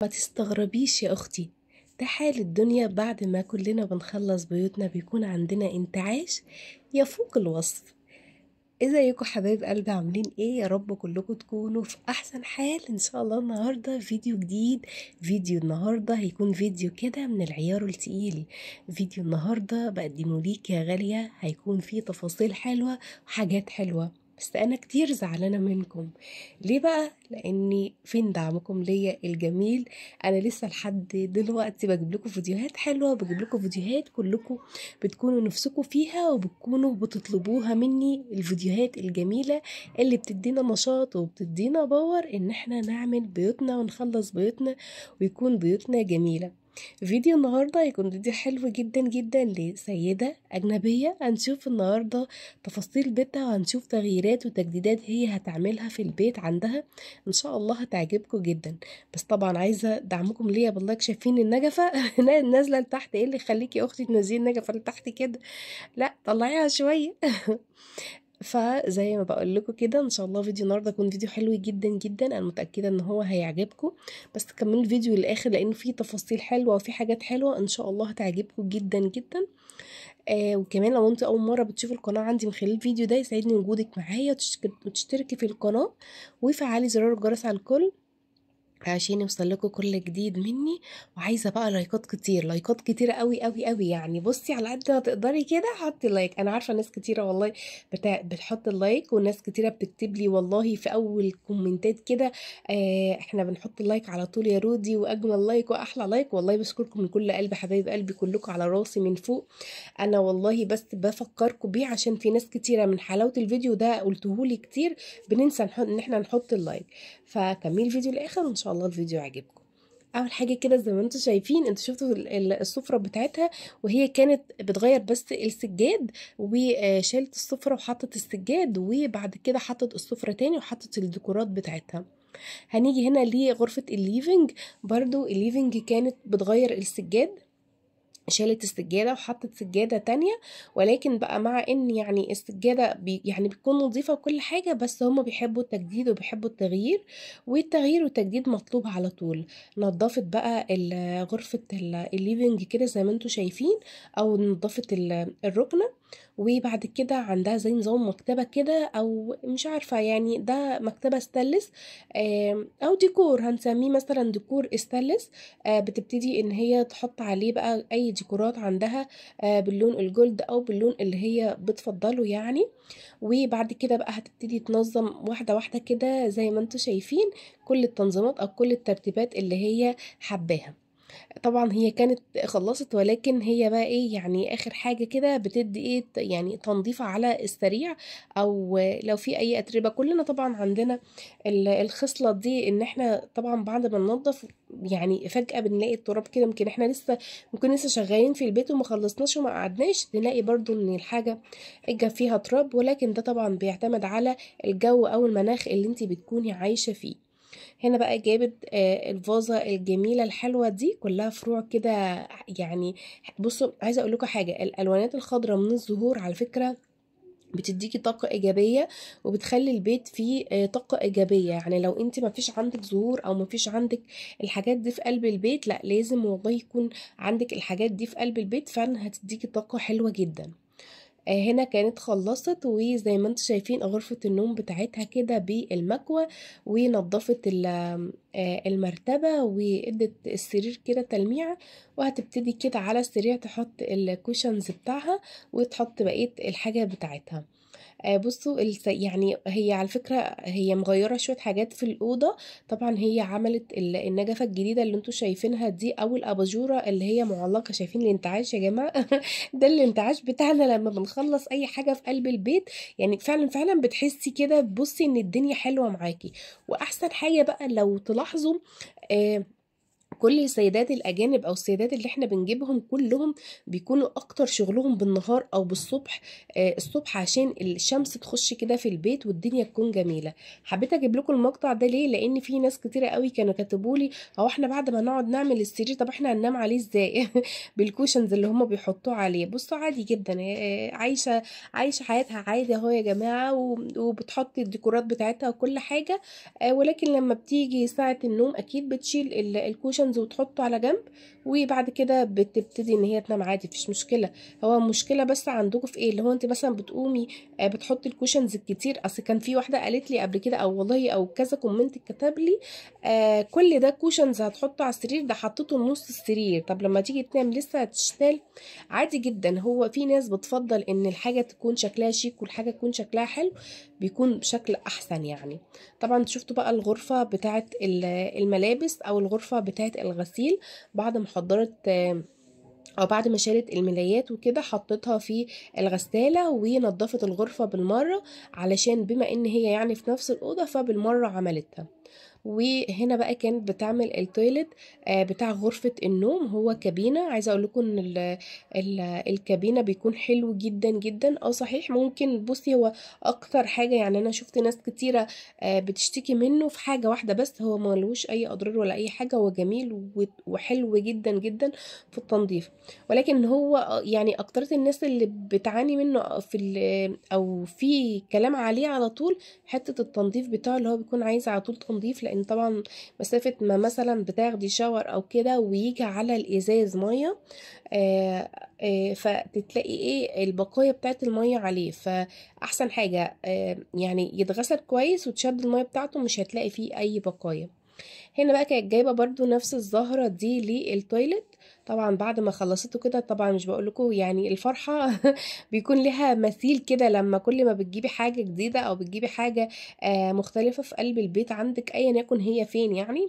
ما تستغربيش يا أختي ده حال الدنيا بعد ما كلنا بنخلص بيوتنا بيكون عندنا انتعاش يفوق الوصف يكو حبايب قلبي عاملين ايه يا رب كلكم تكونوا في احسن حال ان شاء الله النهارده فيديو جديد فيديو النهارده هيكون فيديو كده من العيار التقيل فيديو النهارده بقدمه ليك يا غاليه هيكون فيه تفاصيل حلوه وحاجات حلوه بس انا كتير زعلانه منكم ليه بقى لاني فين دعمكم ليا الجميل انا لسه لحد دلوقتي بجيب لكم فيديوهات حلوه بجيب لكم فيديوهات كلكم بتكونوا نفسكم فيها وبتكونوا بتطلبوها مني الفيديوهات الجميله اللي بتدينا نشاط وبتدينا باور ان احنا نعمل بيوتنا ونخلص بيوتنا ويكون بيوتنا جميله فيديو النهاردة هيكون فيديو حلو جدا جدا لسيدة أجنبية هنشوف النهاردة تفاصيل بيتها وهنشوف تغييرات وتجديدات هي هتعملها في البيت عندها إن شاء الله هتعجبكم جدا بس طبعا عايزة دعمكم ليا باللايك شايفين النجفة نازلة لتحت إيه اللي يخليكي أختي تنزلي النجفة لتحت كده لا طلعيها شوية فزي ما بقول لكم كده ان شاء الله فيديو النهارده يكون فيديو حلو جدا جدا انا متاكده ان هو هيعجبكم بس تكملوا الفيديو للاخر لان في تفاصيل حلوه وفي حاجات حلوه ان شاء الله هتعجبكم جدا جدا آه وكمان لو انت اول مره بتشوفوا القناه عندي من خلال الفيديو ده يسعدني وجودك معايا وتشتركي في القناه وفعلي زرار الجرس على الكل عشان يوصل لكم كل جديد مني وعايزه بقى لايكات كتير لايكات كتير قوي قوي قوي يعني بصي على قد ما تقدري كده حطي لايك انا عارفه ناس كتيره والله بتا... بتحط اللايك وناس كتيره بتكتب لي والله في اول كومنتات كده آه احنا بنحط اللايك على طول يا رودي واجمل لايك واحلى لايك والله بشكركم من كل قلب حبايب قلبي كلكم على راسي من فوق انا والله بس بفكركم بيه عشان في ناس كتيره من حلاوه الفيديو ده قلتهولي كتير بننسى ان احنا نحط اللايك فكملي الفيديو لاخر وان شاء شاء الله الفيديو عجبكم اول حاجه كده زي ما انتم شايفين انتوا شفتوا السفره بتاعتها وهي كانت بتغير بس السجاد وشالت السفره وحطت السجاد وبعد كده حطت السفره تاني وحطت الديكورات بتاعتها هنيجي هنا لغرفه الليفنج برضو الليفنج كانت بتغير السجاد شالت السجاده وحطت سجاده تانية ولكن بقى مع ان يعني السجاده بي يعني بتكون نظيفه وكل حاجه بس هما بيحبوا التجديد وبيحبوا التغيير والتغيير والتجديد مطلوب على طول نظفت بقى غرفه الليفنج كده زي ما انتم شايفين او نظفت الركنه وبعد كده عندها زي نظام مكتبه كده او مش عارفه يعني ده مكتبه ستلس او ديكور هنسميه مثلا ديكور ستانلس آه، بتبتدي ان هي تحط عليه بقى اي ديكورات عندها آه، باللون الجولد او باللون اللي هي بتفضله يعني وبعد كده بقى هتبتدي تنظم واحده واحده كده زي ما انتم شايفين كل التنظيمات او كل الترتيبات اللي هي حباها طبعًا هي كانت خلّصت ولكن هي بقى إيه، يعني آخر حاجة كده بتدّي إيه، يعني تنضيف على السريع أو لو في أي أتربة، كُلّنا طبعًا عندنا الخِصلة دي إن إحنا طبعًا بعد ما ننضّف يعني فجأة بنلاقي التراب كده يمكن إحنا لسه ممكن لسه شغّالين في البيت وما خلّصناش وما قعدناش، نلاقي برضو إن الحاجة اجى فيها تراب ولكن ده طبعًا بيعتمد على الجَو أو المناخ اللي أنتِ بتكوني عايشة فيه. هنا بقى جابت آه، الفازة الجميلة الحلوة دي كلها فروع كده يعني بصوا عايزة اقول لكم حاجة الالوانات الخضراء من الزهور على فكرة بتديكي طاقة إيجابية وبتخلي البيت فيه آه، طاقة إيجابية يعني لو أنت مفيش عندك زهور أو مفيش عندك الحاجات دي في قلب البيت لا لازم والله يكون عندك الحاجات دي في قلب البيت فعلا هتديكي طاقة حلوة جدا آه، هنا كانت خلصت وزي ما انتم شايفين غرفة النوم بتاعتها كده بالمكوى ونظفت آه، المرتبة وادت السرير كده تلميعة وهتبتدي كده على السرير تحط الكوشنز بتاعها وتحط بقية الحاجة بتاعتها آه، بصوا يعني هي على فكرة هي مغيرة شوية حاجات في الأوضة طبعا هي عملت النجفة الجديدة اللي انتوا شايفينها دي أو الأباجورة اللي هي معلقة شايفين الانتعاش يا جماعة ده الانتعاش بتاعنا لما بنخلص أي حاجة في قلب البيت يعني فعلا فعلا بتحسي كده بصي إن الدنيا حلوة معاكي وأحسن حاجة بقى لو تلاحظوا آه كل السيدات الاجانب او السيدات اللي احنا بنجيبهم كلهم بيكونوا اكتر شغلهم بالنهار او بالصبح آه الصبح عشان الشمس تخش كده في البيت والدنيا تكون جميله حبيت اجيب لكم المقطع ده ليه لان في ناس كتيره قوي كانوا كاتبوا لي هو احنا بعد ما نقعد نعمل السرير طب احنا هننام عليه ازاي بالكوشنز اللي هم بيحطوه عليه بصوا عادي جدا آه, آه، عايشه عايشه حياتها عادي اهو يا جماعه وبتحط الديكورات بتاعتها وكل حاجه آه ولكن لما بتيجي ساعه النوم اكيد بتشيل الكوشن السكشنز وتحطه على جنب وبعد كده بتبتدي ان هي تنام عادي مفيش مشكله هو المشكله بس عندكم في ايه اللي هو انت مثلا بتقومي آه، بتحطي الكوشنز الكتير اصل كان في واحده قالت لي قبل كده او والله او كذا كومنت كتب لي آه كل ده كوشنز هتحطه على السرير ده حطيته نص السرير طب لما تيجي تنام لسه هتشتال عادي جدا هو في ناس بتفضل ان الحاجه تكون شكلها شيك والحاجه تكون شكلها حلو بيكون بشكل احسن يعني طبعا شفتوا بقى الغرفه بتاعه الملابس او الغرفه بتاعه الغسيل بعد ما حضرت او بعد ما شالت الملايات وكده حطيتها في الغساله ونضفت الغرفه بالمره علشان بما ان هي يعني في نفس الاوضه فبالمره عملتها وهنا بقى كانت بتعمل التويلت آه، بتاع غرفة النوم هو كابينة عايزة اقول لكم ان الكابينة بيكون حلو جدا جدا اه صحيح ممكن بصي هو اكتر حاجة يعني انا شفت ناس كتيرة آه، بتشتكي منه في حاجة واحدة بس هو ملوش اي اضرار ولا اي حاجة هو جميل وحلو جدا جدا في التنظيف ولكن هو آه، يعني اكتر الناس اللي بتعاني منه في او في كلام عليه على طول حتة التنظيف بتاعه اللي هو بيكون عايز على طول تنظيف لان لان طبعا مسافه ما مثلا بتاخدي شاور او كده ويجي على الازاز ميه آه، آه، فتتلاقي ايه البقايا بتاعت الميه عليه فاحسن حاجه آه، يعني يتغسل كويس وتشد الميه بتاعته مش هتلاقي فيه اي بقايا هنا بقى كانت جايبه برضو نفس الزهره دي للتويلت طبعا بعد ما خلصته كده طبعا مش بقول لكم يعني الفرحه بيكون لها مثيل كده لما كل ما بتجيبي حاجه جديده او بتجيبي حاجه آه، مختلفه في قلب البيت عندك ايا يكن هي فين يعني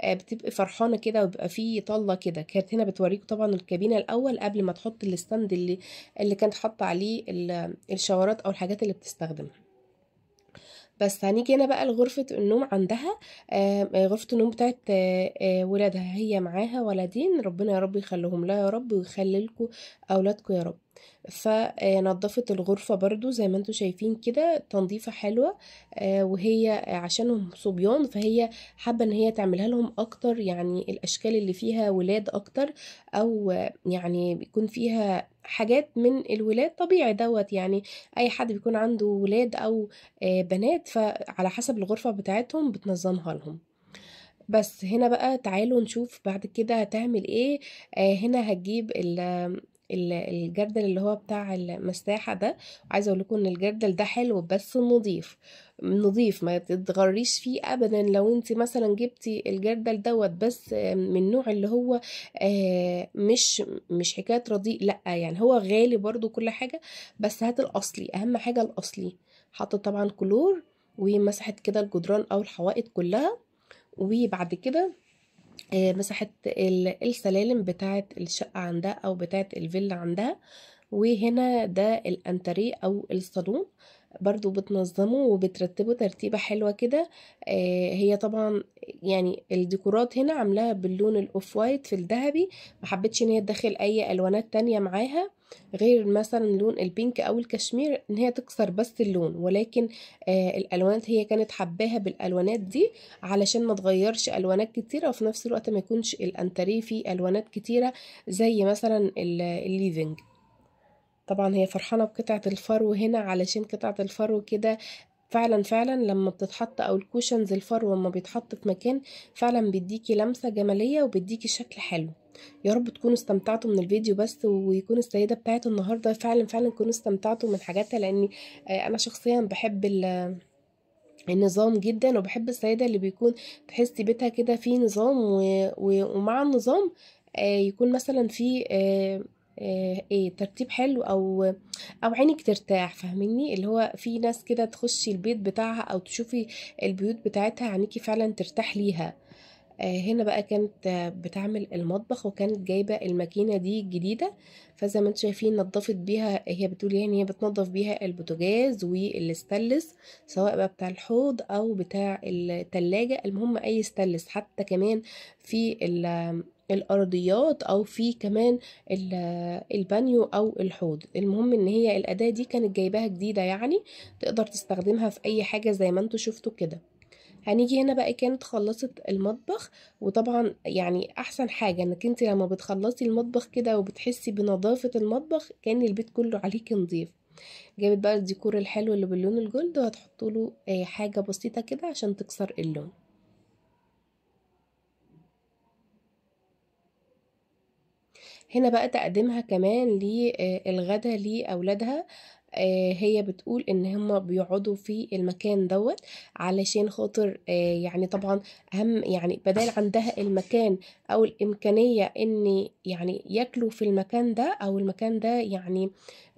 آه، بتبقي فرحانه كده وبيبقى في طله كده كانت هنا بتوريكم طبعا الكابينه الاول قبل ما تحط الستاند اللي اللي كانت حاطه عليه الشاورات او الحاجات اللي بتستخدمها بس هنيجي هنا بقى لغرفة النوم عندها آه، آه، غرفة النوم بتاعت آه، ولادها هي معاها ولدين ربنا يا رب يخليهم لها يا رب ويخلي لكم أولادكم يا رب فنظفت الغرفة برضو زي ما انتم شايفين كده تنظيفة حلوة آه، وهي عشانهم صبيان فهي حابة ان هي تعملها لهم اكتر يعني الاشكال اللي فيها ولاد اكتر او يعني بيكون فيها حاجات من الولاد طبيعي دوت يعني اي حد بيكون عنده ولاد او آه، بنات فعلى حسب الغرفة بتاعتهم بتنظمها لهم بس هنا بقى تعالوا نشوف بعد كده هتعمل ايه آه هنا هتجيب الجردل اللي هو بتاع المساحه ده وعايزه اقول لكم ان الجردل ده حلو بس نظيف نظيف ما تتغريش فيه ابدا لو انت مثلا جبتي الجردل دوت بس من نوع اللي هو آه، مش مش حكايه رضيء لا يعني هو غالي برضو كل حاجه بس هات الاصلي اهم حاجه الاصلي حاطه طبعا كلور ومسحت كده الجدران او الحوائط كلها وبعد كده آه، مساحة السلالم بتاعة الشقة عندها أو بتاعة الفيلا عندها وهنا ده الانتريه أو الصالون برضو بتنظمه وبترتبه ترتيبة حلوة كده آه هي طبعا يعني الديكورات هنا عاملاها باللون الاوف وايت في الذهبي محبتش ان هي تدخل اي الوانات تانية معاها غير مثلا لون البينك او الكشمير ان هي تكسر بس اللون ولكن آه الالوانات هي كانت حباها بالالوانات دي علشان ما تغيرش الوانات كتيره وفي نفس الوقت ما يكونش الانتريه فيه الوانات كتيره زي مثلا الليفنج طبعا هي فرحانه بقطعه الفرو هنا علشان قطعه الفرو كده فعلا فعلا لما بتتحط او الكوشنز الفرو لما بيتحط في مكان فعلا بيديكي لمسه جماليه وبيديكي شكل حلو يا رب تكونوا استمتعتوا من الفيديو بس ويكون السيده بتاعت النهارده فعلا فعلا تكونوا استمتعتوا من حاجاتها لاني آه، انا شخصيا بحب ال النظام جدا وبحب السيدة اللي بيكون تحسي بيتها كده فيه نظام و... و... ومع النظام آه، يكون مثلا في آه، ايه ترتيب حلو او او عينك ترتاح فاهميني اللي هو في ناس كده تخشي البيت بتاعها او تشوفي البيوت بتاعتها عينيكي فعلا ترتاح ليها آه، هنا بقى كانت بتعمل المطبخ وكانت جايبة الماكينة دي الجديدة فزي ما انتم شايفين نظفت بيها هي بتقول يعني هي بتنظف بيها البوتاجاز والاستلس سواء بقى بتاع الحوض او بتاع التلاجة المهم اي استلس حتى كمان في الارضيات او في كمان البانيو او الحوض المهم ان هي الاداة دي كانت جايباها جديدة يعني تقدر تستخدمها في اي حاجة زي ما انتم شفتوا كده هنيجي هنا بقى كانت خلصت المطبخ وطبعا يعني احسن حاجه انك انت لما بتخلصي المطبخ كده وبتحسي بنظافه المطبخ كان البيت كله عليكي نظيف جابت بقى الديكور الحلو اللي باللون الجولد وهتحط له آه، حاجه بسيطه كده عشان تكسر اللون هنا بقى تقديمها كمان للغدا آه، لأولادها آه، هي بتقول ان هم بيقعدوا في المكان دوت علشان خاطر آه، يعني طبعا اهم يعني بدال عندها المكان او الامكانيه ان يعني ياكلوا في المكان ده او المكان ده يعني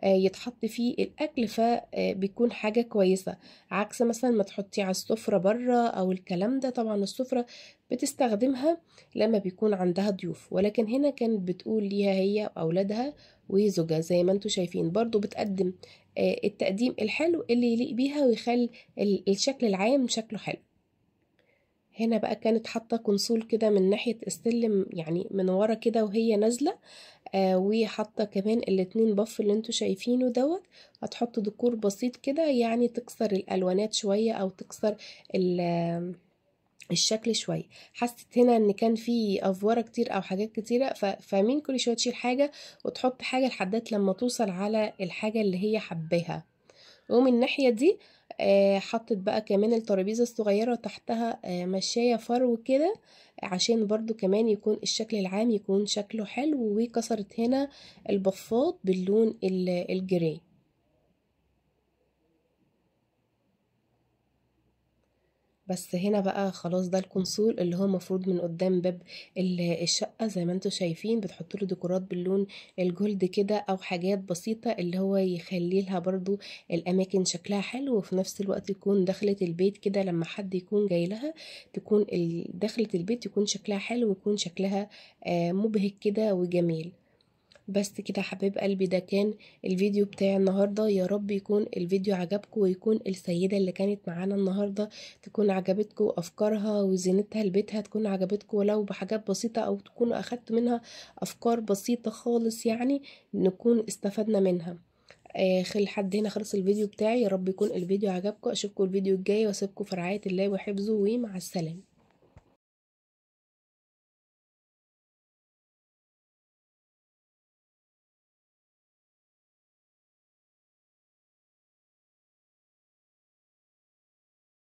آه، يتحط فيه الاكل فبيكون آه، حاجه كويسه عكس مثلا ما تحطيه على السفره بره او الكلام ده طبعا السفره بتستخدمها لما بيكون عندها ضيوف ولكن هنا كانت بتقول ليها هي واولادها وزوجها زي ما انتم شايفين برضو بتقدم آه، التقديم الحلو اللي يليق بيها ويخلي الشكل العام شكله حلو هنا بقى كانت حاطه كونسول كده من ناحيه السلم يعني من ورا كده وهي نازله آه وحاطه كمان الاتنين بف اللي انتوا شايفينه دوت هتحط ديكور بسيط كده يعني تكسر الالوانات شويه او تكسر ال الشكل شويه حست هنا ان كان في افوره كتير او حاجات كتيره فاهمين كل شويه تشيل حاجه وتحط حاجه لحدات لما توصل على الحاجه اللي هي حباها ومن الناحيه دي آه، حطت بقى كمان الترابيزة الصغيرة تحتها آه، مشاية فرو كده عشان برضو كمان يكون الشكل العام يكون شكله حلو وكسرت هنا البفاط باللون الجراي بس هنا بقى خلاص ده الكونسول اللي هو مفروض من قدام باب الشقة زي ما انتوا شايفين بتحط له ديكورات باللون الجولد كده او حاجات بسيطة اللي هو يخلي لها برضو الاماكن شكلها حلو وفي نفس الوقت يكون دخلة البيت كده لما حد يكون جاي لها تكون دخلة البيت يكون شكلها حلو ويكون شكلها آه، مبهج كده وجميل بس كده حبيب قلبي ده كان الفيديو بتاع النهارده يا رب يكون الفيديو عجبكم ويكون السيده اللي كانت معانا النهارده تكون عجبتكم افكارها وزينتها لبيتها تكون عجبتكم ولو بحاجات بسيطه او تكونوا أخدت منها افكار بسيطه خالص يعني نكون استفدنا منها آه، خل لحد هنا خلص الفيديو بتاعي يا رب يكون الفيديو عجبكم اشوفكم الفيديو الجاي واسيبكم في رعايه الله وحفظه ومع السلامه